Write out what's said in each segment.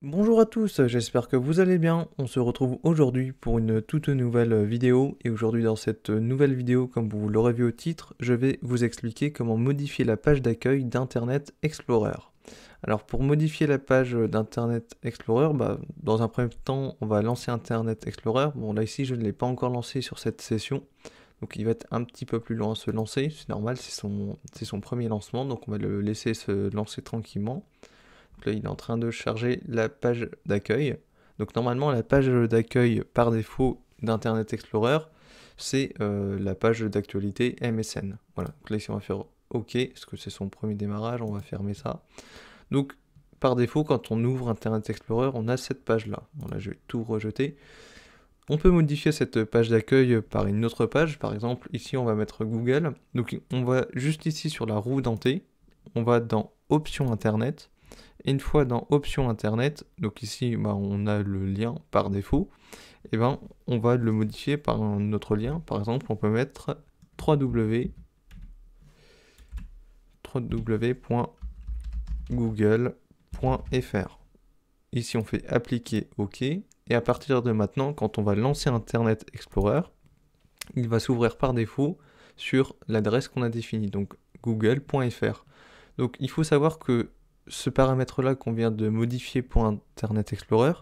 Bonjour à tous, j'espère que vous allez bien. On se retrouve aujourd'hui pour une toute nouvelle vidéo et aujourd'hui dans cette nouvelle vidéo, comme vous l'aurez vu au titre, je vais vous expliquer comment modifier la page d'accueil d'Internet Explorer. Alors pour modifier la page d'Internet Explorer, bah, dans un premier temps, on va lancer Internet Explorer. Bon là ici, je ne l'ai pas encore lancé sur cette session, donc il va être un petit peu plus loin à se lancer. C'est normal, c'est son, son premier lancement, donc on va le laisser se lancer tranquillement. là, il est en train de charger la page d'accueil. Donc normalement, la page d'accueil par défaut d'Internet Explorer, c'est euh, la page d'actualité MSN. Voilà, donc là ici on va faire OK, parce que c'est son premier démarrage, on va fermer ça. Donc par défaut, quand on ouvre Internet Explorer, on a cette page-là. là, je vais tout rejeter. On peut modifier cette page d'accueil par une autre page. Par exemple, ici, on va mettre Google. Donc on va juste ici sur la roue dentée. On va dans Options Internet. Et une fois dans Options Internet, donc ici, bah, on a le lien par défaut. Et eh ben, on va le modifier par un autre lien. Par exemple, on peut mettre www google.fr. Ici, on fait appliquer OK. Et à partir de maintenant, quand on va lancer Internet Explorer, il va s'ouvrir par défaut sur l'adresse qu'on a définie, donc google.fr. Donc il faut savoir que ce paramètre-là qu'on vient de modifier pour Internet Explorer,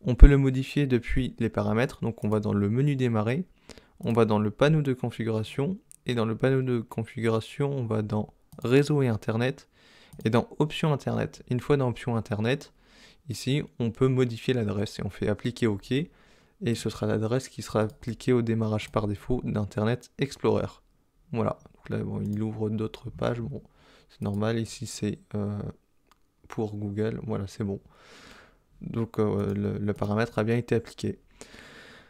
on peut le modifier depuis les paramètres. Donc on va dans le menu démarrer, on va dans le panneau de configuration, et dans le panneau de configuration, on va dans réseau et Internet, et dans Options Internet, une fois dans Options Internet, ici, on peut modifier l'adresse et on fait appliquer OK. Et ce sera l'adresse qui sera appliquée au démarrage par défaut d'Internet Explorer. Voilà. là, bon, il ouvre d'autres pages. Bon, c'est normal. Ici, c'est euh, pour Google. Voilà, c'est bon. Donc euh, le paramètre a bien été appliqué.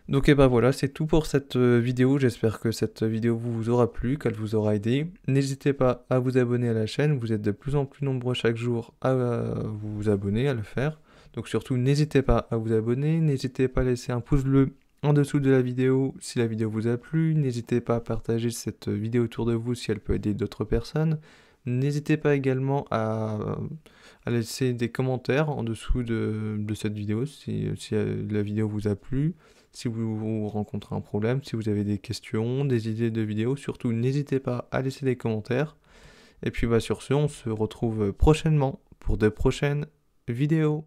Donc et eh ben voilà, c'est tout pour cette euh, vidéo. J'espère que cette vidéo vous aura plu, qu'elle vous aura aidé. N'hésitez pas à vous abonner à la chaîne. Vous êtes de plus en plus nombreux chaque jour à euh, vous abonner, à le faire. Donc surtout, n'hésitez pas à vous abonner. N'hésitez pas à laisser un pouce bleu en dessous de la vidéo si la vidéo vous a plu. N'hésitez pas à partager cette euh, vidéo autour de vous si elle peut aider d'autres personnes. N'hésitez pas également à, laisser des commentaires en dessous de, cette vidéo si, si, la vidéo vous a plu, si vous, rencontrez un problème, si vous avez des questions, des idées de vidéos. Surtout, n'hésitez pas à laisser des commentaires. Et puis bah, sur ce, on se retrouve prochainement pour de prochaines vidéos.